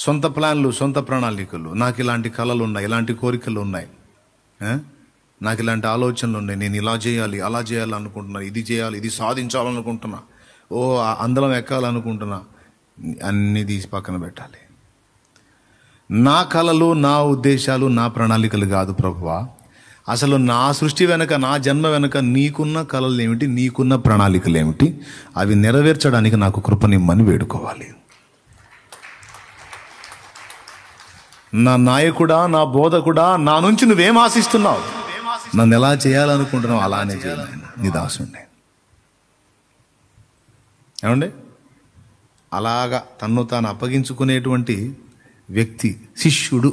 సొంత ప్లాన్లు సొంత ప్రణాళికలు నాకు ఇలాంటి కళలు ఉన్నాయి ఇలాంటి కోరికలు ఉన్నాయి నాకు ఇలాంటి ఆలోచనలు ఉన్నాయి నేను ఇలా చేయాలి అలా చేయాలి అనుకుంటున్నా ఇది చేయాలి ఇది సాధించాలనుకుంటున్నా ఓ అందరం ఎక్కాలనుకుంటున్నా అన్నీ తీసి పక్కన పెట్టాలి నా కళలు నా ఉద్దేశాలు నా ప్రణాళికలు కాదు ప్రభువా అసలు నా సృష్టి వెనుక నా జన్మ వెనుక నీకున్న కళలు ఏమిటి నీకున్న ప్రణాళికలు ఏమిటి అవి నెరవేర్చడానికి నాకు కృపనిమ్మని వేడుకోవాలి నా నాయకుడా నా బోధకుడా నా నుంచి నువ్వేం ఆశిస్తున్నావు నన్ను ఎలా చేయాలనుకుంటున్నావు అలానే చేయాలని నీ దాసుండే ఏమండి అలాగా తన్ను తాను అప్పగించుకునేటువంటి వ్యక్తి శిష్యుడు